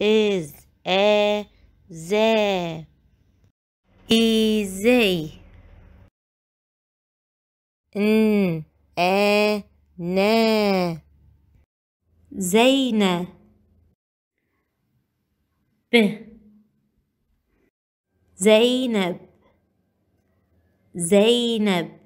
is, é, zé. Easy. N, é, né. Zeina. B. Zainab. Zainab.